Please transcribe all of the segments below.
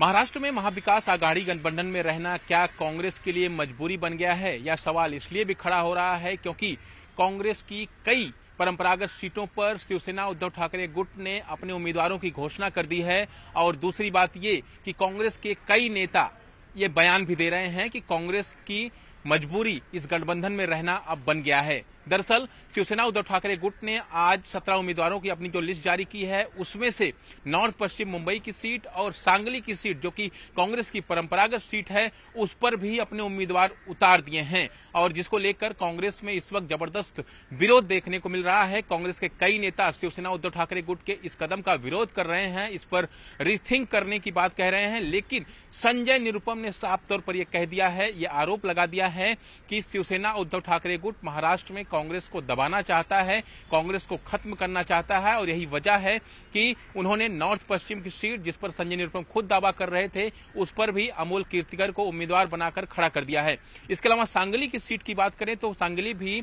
महाराष्ट्र में महाविकास आघाड़ी गठबंधन में रहना क्या कांग्रेस के लिए मजबूरी बन गया है यह सवाल इसलिए भी खड़ा हो रहा है क्योंकि कांग्रेस की कई परंपरागत सीटों पर शिवसेना उद्धव ठाकरे गुट ने अपने उम्मीदवारों की घोषणा कर दी है और दूसरी बात ये कि कांग्रेस के कई नेता ये बयान भी दे रहे हैं कि कांग्रेस की मजबूरी इस गठबंधन में रहना अब बन गया है दरअसल शिवसेना उद्धव ठाकरे गुट ने आज सत्रह उम्मीदवारों की अपनी जो लिस्ट जारी की है उसमें से नॉर्थ पश्चिम मुंबई की सीट और सांगली की सीट जो कि कांग्रेस की परंपरागत सीट है उस पर भी अपने उम्मीदवार उतार दिए हैं और जिसको लेकर कांग्रेस में इस वक्त जबरदस्त विरोध देखने को मिल रहा है कांग्रेस के कई नेता शिवसेना उद्धव ठाकरे गुट के इस कदम का विरोध कर रहे हैं इस पर रिथिंक करने की बात कह रहे हैं लेकिन संजय निरुपम ने साफ तौर पर यह कह दिया है यह आरोप लगा दिया है कि शिवसेना उद्धव ठाकरे गुट महाराष्ट्र में कांग्रेस को दबाना चाहता है कांग्रेस को खत्म करना चाहता है और यही वजह है कि उन्होंने नॉर्थ पश्चिम की सीट जिस पर संजय निरुपम खुद दावा कर रहे थे उस पर भी अमोल कीर्तिकर को उम्मीदवार बनाकर खड़ा कर दिया है इसके अलावा सांगली की सीट की बात करें तो सांगली भी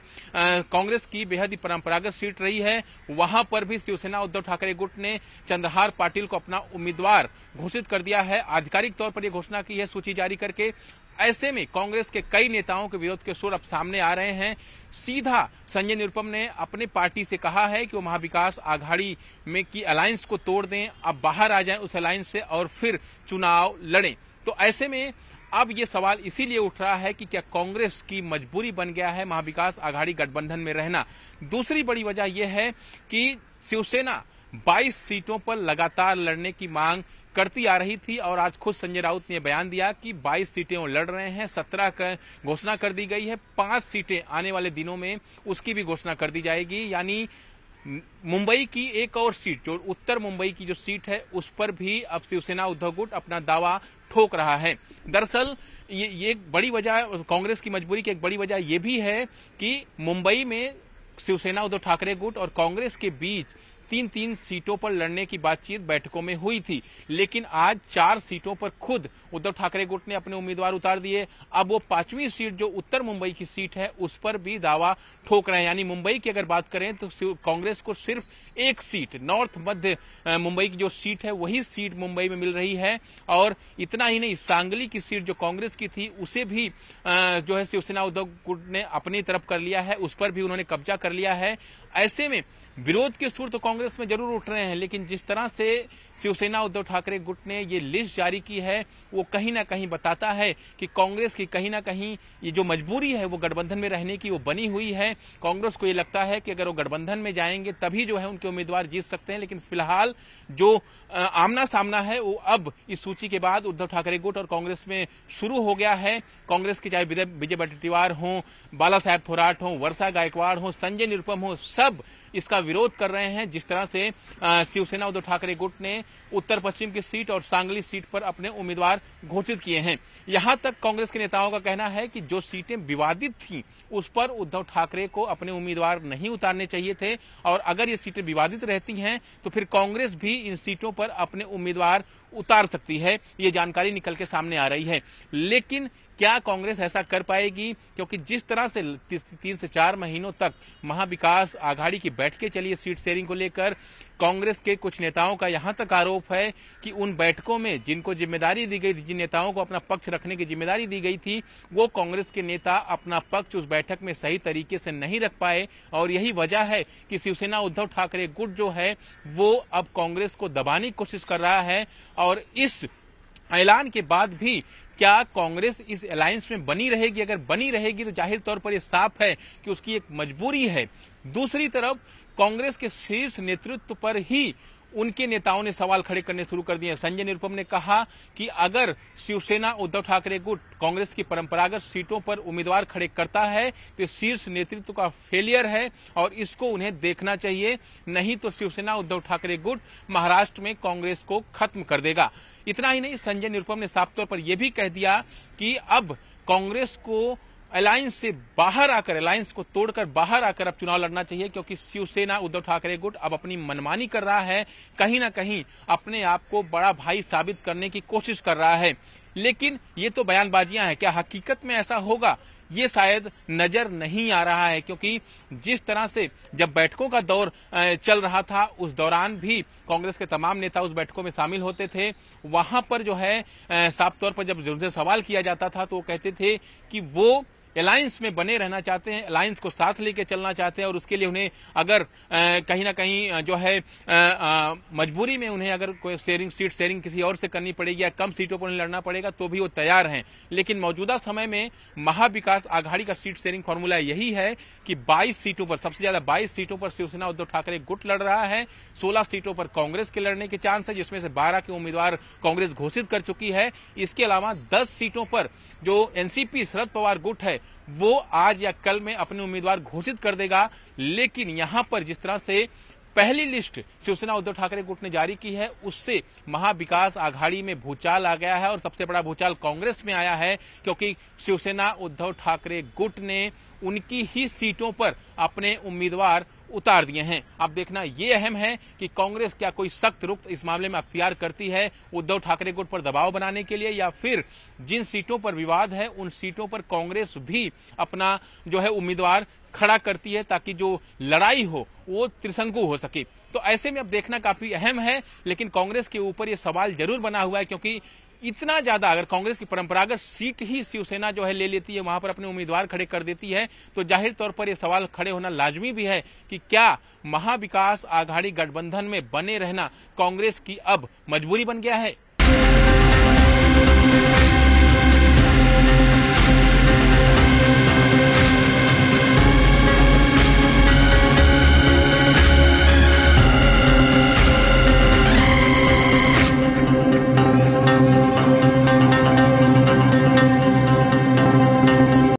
कांग्रेस की बेहद ही परंपरागत सीट रही है वहां पर भी शिवसेना उद्धव ठाकरे गुट ने चंद्रहार पाटिल को अपना उम्मीदवार घोषित कर दिया है आधिकारिक तौर पर यह घोषणा की है सूची जारी करके ऐसे में कांग्रेस के कई नेताओं के विरोध के सुर अब सामने आ रहे हैं सीधा संजय निरुपम ने अपनी पार्टी से कहा है कि वो महाविकास आघाड़ी में की अलायंस को तोड़ दें अब बाहर आ जाएं उस अलायंस से और फिर चुनाव लड़ें तो ऐसे में अब ये सवाल इसीलिए उठ रहा है कि क्या कांग्रेस की मजबूरी बन गया है महाविकास आघाड़ी गठबंधन में रहना दूसरी बड़ी वजह यह है कि शिवसेना 22 सीटों पर लगातार लड़ने की मांग करती आ रही थी और आज खुद संजय राउत ने बयान दिया कि 22 सीटें वो लड़ रहे हैं 17 का घोषणा कर दी गई है पांच सीटें आने वाले दिनों में उसकी भी घोषणा कर दी जाएगी यानी मुंबई की एक और सीट जो उत्तर मुंबई की जो सीट है उस पर भी अब शिवसेना उद्धव गुट अपना दावा ठोक रहा है दरअसल ये ये एक बड़ी वजह कांग्रेस की मजबूरी की एक बड़ी वजह यह भी है कि मुंबई में शिवसेना उद्धव ठाकरे गुट और कांग्रेस के बीच तीन तीन सीटों पर लड़ने की बातचीत बैठकों में हुई थी लेकिन आज चार सीटों पर खुद उद्धव ठाकरे गुट ने अपने उम्मीदवार उतार दिए अब वो पांचवी सीट जो उत्तर मुंबई की सीट है उस पर भी दावा ठोक रहे हैं यानी मुंबई की अगर बात करें तो कांग्रेस को सिर्फ एक सीट नॉर्थ मध्य मुंबई की जो सीट है वही सीट मुंबई में मिल रही है और इतना ही नहीं सांगली की सीट जो कांग्रेस की थी उसे भी जो है शिवसेना उद्धव गुट ने अपनी तरफ कर लिया है उस पर भी उन्होंने कब्जा कर लिया है ऐसे में विरोध के सुर तो कांग्रेस कांग्रेस में जरूर उठ रहे हैं लेकिन जिस तरह से शिवसेना उद्धव ठाकरे गुट ने ये लिस्ट जारी की है वो कहीं ना कहीं बताता है कि कांग्रेस की कहीं ना कहीं ये जो मजबूरी है वो गठबंधन में रहने की वो बनी हुई है कांग्रेस को ये लगता है कि अगर वो गठबंधन में जाएंगे तभी जो है उनके उम्मीदवार जीत सकते हैं लेकिन फिलहाल जो आमना सामना है वो अब इस सूची के बाद उद्धव ठाकरे गुट और कांग्रेस में शुरू हो गया है कांग्रेस के चाहे विजय बटटीवार हों बाला साहेब थोराट हों वर्षा गायकवाड़ हों संजय निरुपम हों सब इसका विरोध कर रहे हैं जिस तरह से शिवसेना उद्धव ठाकरे गुट ने उत्तर पश्चिम की सीट और सांगली सीट पर अपने उम्मीदवार घोषित किए हैं यहां तक कांग्रेस के नेताओं का कहना है कि जो सीटें विवादित थी उस पर उद्धव ठाकरे को अपने उम्मीदवार नहीं उतारने चाहिए थे और अगर ये सीटें विवादित रहती हैं तो फिर कांग्रेस भी इन सीटों पर अपने उम्मीदवार उतार सकती है ये जानकारी निकल के सामने आ रही है लेकिन क्या कांग्रेस ऐसा कर पाएगी क्योंकि जिस तरह से तीन से चार महीनों तक महाविकास आघाड़ी की बैठकें चली है सीट शेयरिंग को लेकर कांग्रेस के कुछ नेताओं का यहां तक आरोप है कि उन बैठकों में जिनको जिम्मेदारी दी गई थी जिन नेताओं को अपना पक्ष रखने की जिम्मेदारी दी गई थी वो कांग्रेस के नेता अपना पक्ष उस बैठक में सही तरीके से नहीं रख पाए और यही वजह है कि शिवसेना उद्धव ठाकरे गुट जो है वो अब कांग्रेस को दबाने की कोशिश कर रहा है और इस ऐलान के बाद भी क्या कांग्रेस इस अलायंस में बनी रहेगी अगर बनी रहेगी तो जाहिर तौर पर यह साफ है कि उसकी एक मजबूरी है दूसरी तरफ कांग्रेस के शीर्ष नेतृत्व पर ही उनके नेताओं ने सवाल खड़े करने शुरू कर दिए संजय निरुपम ने कहा कि अगर शिवसेना उद्धव ठाकरे गुट कांग्रेस की परंपरागत सीटों पर उम्मीदवार खड़े करता है तो शीर्ष नेतृत्व का फेलियर है और इसको उन्हें देखना चाहिए नहीं तो शिवसेना उद्धव ठाकरे गुट महाराष्ट्र में कांग्रेस को खत्म कर देगा इतना ही नहीं संजय निरुपम ने साफ तौर पर यह भी कह दिया कि अब कांग्रेस को अलायंस से बाहर आकर अलायंस को तोड़कर बाहर आकर अब चुनाव लड़ना चाहिए क्योंकि शिवसेना उद्धव ठाकरे गुट अब अपनी मनमानी कर रहा है कहीं ना कहीं अपने आप को बड़ा भाई साबित करने की कोशिश कर रहा है लेकिन ये तो बयानबाजियां हैं क्या हकीकत में ऐसा होगा ये शायद नजर नहीं आ रहा है क्योंकि जिस तरह से जब बैठकों का दौर चल रहा था उस दौरान भी कांग्रेस के तमाम नेता उस बैठकों में शामिल होते थे वहां पर जो है साफ तौर पर जब उनसे सवाल किया जाता था तो वो कहते थे कि वो अलायंस में बने रहना चाहते हैं अलायंस को साथ लेके चलना चाहते हैं और उसके लिए उन्हें अगर कहीं ना कहीं जो है मजबूरी में उन्हें अगर कोई शेयरिंग सीट शेयरिंग किसी और से करनी पड़ेगी या कम सीटों पर उन्हें लड़ना पड़ेगा तो भी वो तैयार हैं लेकिन मौजूदा समय में महाविकास आघाड़ी का सीट शेयरिंग फॉर्मूला यही है कि बाईस सीटों पर सबसे ज्यादा बाईस सीटों पर शिवसेना उद्धव ठाकरे गुट लड़ रहा है सोलह सीटों पर कांग्रेस के लड़ने के चांस है जिसमें से बारह के उम्मीदवार कांग्रेस घोषित कर चुकी है इसके अलावा दस सीटों पर जो एनसीपी शरद पवार गुट है वो आज या कल में अपने उम्मीदवार घोषित कर देगा लेकिन यहां पर जिस तरह से पहली लिस्ट शिवसेना उद्धव ठाकरे गुट ने जारी की है उससे महाविकास आघाड़ी में भूचाल आ गया है और सबसे बड़ा भूचाल कांग्रेस में आया है क्योंकि शिवसेना उद्धव ठाकरे गुट ने उनकी ही सीटों पर अपने उम्मीदवार उतार दिए हैं अब देखना ये अहम है कि कांग्रेस क्या कोई सख्त रुख इस मामले में अख्तियार करती है उद्धव ठाकरे गुट पर दबाव बनाने के लिए या फिर जिन सीटों पर विवाद है उन सीटों पर कांग्रेस भी अपना जो है उम्मीदवार खड़ा करती है ताकि जो लड़ाई हो वो त्रिशंकु हो सके तो ऐसे में अब देखना काफी अहम है लेकिन कांग्रेस के ऊपर ये सवाल जरूर बना हुआ है क्योंकि इतना ज्यादा अगर कांग्रेस की परंपरागत सीट ही शिवसेना जो है ले लेती है वहां पर अपने उम्मीदवार खड़े कर देती है तो जाहिर तौर पर यह सवाल खड़े होना लाजमी भी है कि क्या महाविकास आघाड़ी गठबंधन में बने रहना कांग्रेस की अब मजबूरी बन गया है